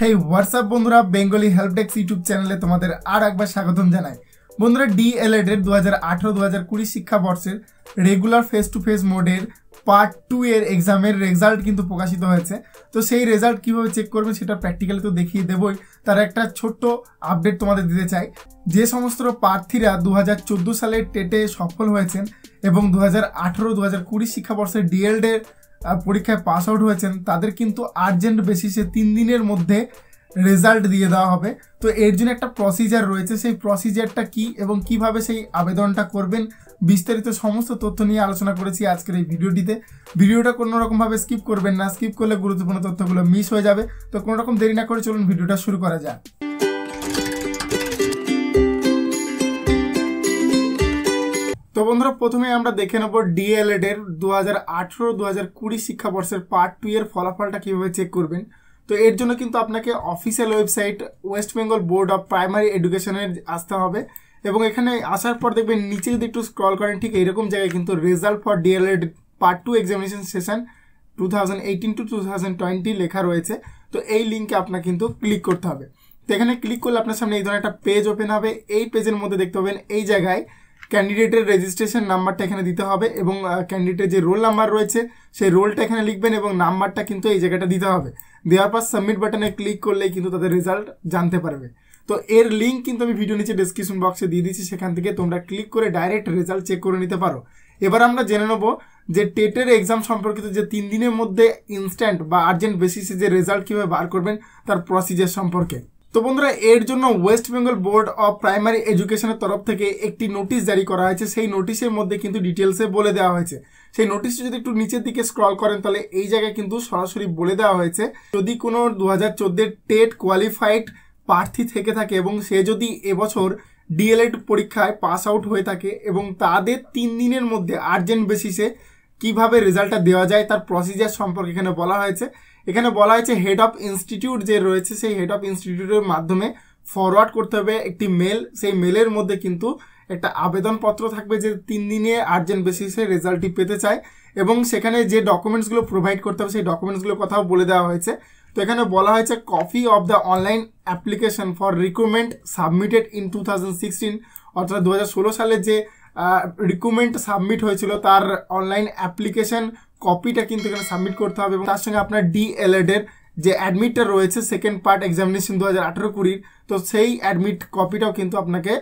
হে what's up বন্ধুরা Bengali helpdesk YouTube চ্যানেলে তোমাদের আর একবার স্বাগতম জানাই বন্ধুরা ডিএলএড এর দু হাজার আঠেরো দু হাজার কুড়ি শিক্ষাবর্ষের রেগুলার ফেস টু ফেস মোডের পার্ট টু এর এক্সামের রেজাল্ট কিন্তু প্রকাশিত হয়েছে তো সেই রেজাল্ট কীভাবে চেক করবে সেটা প্র্যাকটিক্যালি তো দেখিয়ে দেবই তার একটা ছোট্ট আপডেট তোমাদের দিতে চাই যে সমস্ত প্রার্থীরা দু হাজার চোদ্দো সালে টেটে সফল হয়েছেন এবং দু হাজার আঠারো দু হাজার কুড়ি শিক্ষাবর্ষের ডিএলডের পরীক্ষায় পাস আউট হয়েছেন তাদের কিন্তু আর্জেন্ট বেসিসে তিন দিনের মধ্যে রেজাল্ট দিয়ে দেওয়া হবে তো এর জন্য একটা প্রসিজার রয়েছে সেই প্রসিজারটা কি এবং কিভাবে সেই আবেদনটা করবেন বিস্তারিত সমস্ত তথ্য নিয়ে আলোচনা করেছি আজকের এই ভিডিওটিতে ভিডিওটা কোনো রকমভাবে স্কিপ করবেন না স্কিপ করলে গুরুত্বপূর্ণ তথ্যগুলো মিস হয়ে যাবে তো কোনো রকম দেরি না করে চলুন ভিডিওটা শুরু করা যায় তো বন্ধুরা প্রথমে আমরা দেখে নেব ডিএলএড এর দু হাজার আঠেরো দু হাজার কুড়ি শিক্ষাবর্ষের পার্ট টু এর ফলাফলটা কীভাবে চেক করবেন তো এর জন্য কিন্তু আপনাকে official website West Bengal board of primary এডুকেশনের আসতে হবে এবং এখানে আসার পর দেখবেন নিচে যদি একটু স্ক্রল করেন ঠিক এরকম জায়গায় কিন্তু result for DElEd part two examination session two thousand eighteen to two thousand twenty লেখা রয়েছে তো এই লিঙ্কে আপনার কিন্তু ক্লিক করতে হবে তো এখানে ক্লিক করলে আপনার সামনে এই ধরনের একটা পেজ ওপেন হবে এই পেজের মধ্যে দেখতে পাবেন এই জায়গায় ক্যান্ডিডেটের রেজিস্ট্রেশন নাম্বারটা এখানে দিতে হবে এবং ক্যান্ডিডেটের যে রোল নাম্বার রয়েছে সেই রোলটা এখানে লিখবেন এবং নাম্বারটা কিন্তু এই জায়গাটা দিতে হবে দেওয়ার পর সাবমিট বাটনে ক্লিক করলেই কিন্তু তাদের রেজাল্ট জানতে পারবে তো এর লিঙ্ক কিন্তু আমি ভিডিও নিচে ডিসক্রিপশন বক্সে দিয়ে দিচ্ছি সেখান থেকে তোমরা ক্লিক করে ডাইরেক্ট রেজাল্ট চেক করে নিতে পারো এবার আমরা জেনে নেবো যে টেটের এক্সাম সম্পর্কিত যে তিন দিনের মধ্যে ইনস্ট্যান্ট বা আর্জেন্ট বেসিসে যে রেজাল্ট কীভাবে বার করবেন তার প্রসিজার সম্পর্কে তো বন্ধুরা এর জন্য West Bengal board of primary এডুকেশনের তরফ থেকে একটি নোটিশ জারি করা হয়েছে সেই নোটিশের মধ্যে কিন্তু ডিটেলসে বলে দেওয়া হয়েছে সেই নোটিশটি যদি একটু নিচের দিকে স্ক্রল করেন তাহলে এই জায়গায় কিন্তু সরাসরি বলে দেওয়া হয়েছে যদি কোনো দু হাজার টেট কোয়ালিফাইড প্রার্থী থেকে থাকে এবং সে যদি এবছর ডিএলএড পরীক্ষায় পাস আউট হয়ে থাকে এবং তাদের তিন দিনের মধ্যে আর্জেন্ট বেসিসে কিভাবে রেজাল্টটা দেওয়া যায় তার প্রসিজার সম্পর্কে এখানে বলা হয়েছে এখানে বলা হয়েছে হেড অফ ইনস্টিটিউট যে রয়েছে সেই হেড অফ ইনস্টিটিউটের মাধ্যমে ফরওয়ার্ড করতে হবে একটি মেল সেই মেলের মধ্যে কিন্তু একটা আবেদনপত্র থাকবে যে তিন দিনে আর্জেন্ট বেসিসে রেজাল্টটি পেতে চায় এবং সেখানে যে ডকুমেন্টসগুলো প্রোভাইড করতে হবে সেই ডকুমেন্টসগুলোর কথাও বলে দেওয়া হয়েছে তো এখানে বলা হয়েছে copy of the online application for recruitment submitted in two thousand sixteen অর্থাৎ দু সালে যে রিকুমেন্ট সাবমিট হয়েছিল তার অনলাইন অ্যাপ্লিকেশন কপিটা কিন্তু এখানে সাবমিট করতে হবে এবং তার সঙ্গে আপনার ডিএলএডের যে অ্যাডমিটটা রয়েছে সেকেন্ড পার্ট এক্সামিনেশন দু হাজার আঠেরো কুড়ির তো সেই অ্যাডমিট কপিটাও কিন্তু আপনাকে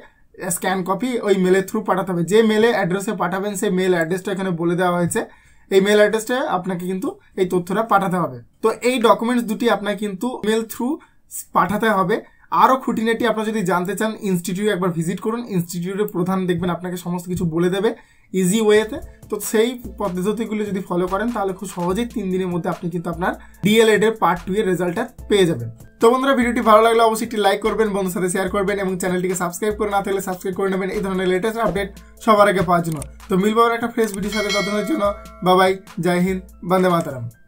স্ক্যান কপি ওই মেলের থ্রু পাঠাতে হবে যে মেলে অ্যাড্রেসে পাঠাবেন সেই মেল অ্যাড্রেসটা এখানে বলে দেওয়া হয়েছে এই মেল অ্যাড্রেসটা আপনাকে কিন্তু এই তথ্যটা পাঠাতে হবে তো এই ডকুমেন্টস দুটি আপনাকে কিন্তু মেল থ্রু পাঠাতে হবে আরও খুঁটিনাটি আপনার যদি জানতে চান ইনস্টিটিউট একবার ভিজিট করুন ইনস্টিটিউটের প্রধান দেখবেন আপনাকে সমস্ত কিছু বলে দেবে ইজি ওয়েতে তো সেই পদ্ধতিগুলো যদি ফলো করেন তাহলে খুব সহজেই তিন দিনের মধ্যে আপনি কিন্তু আপনার ডিএলএড এর পার্ট টু এর রেজাল্টটা পেয়ে যাবেন তো বন্ধুরা ভিডিওটি ভালো লাগলে অবশ্যই একটি লাইক করবেন বন্ধুর সাথে শেয়ার করবেন এবং চ্যানেলটিকে সাবস্ক্রাইব করে না থাকলে সাবস্ক্রাইব করে নেবেন এই ধরনের লেটেস্ট আপডেট সবার আগে পাওয়ার জন্য তো মিলবো একটা ফ্রেশ ভিডিওর সাথে ততক্ষণের জন্য বাবাই জয় হিন্দ বন্দে মাতারাম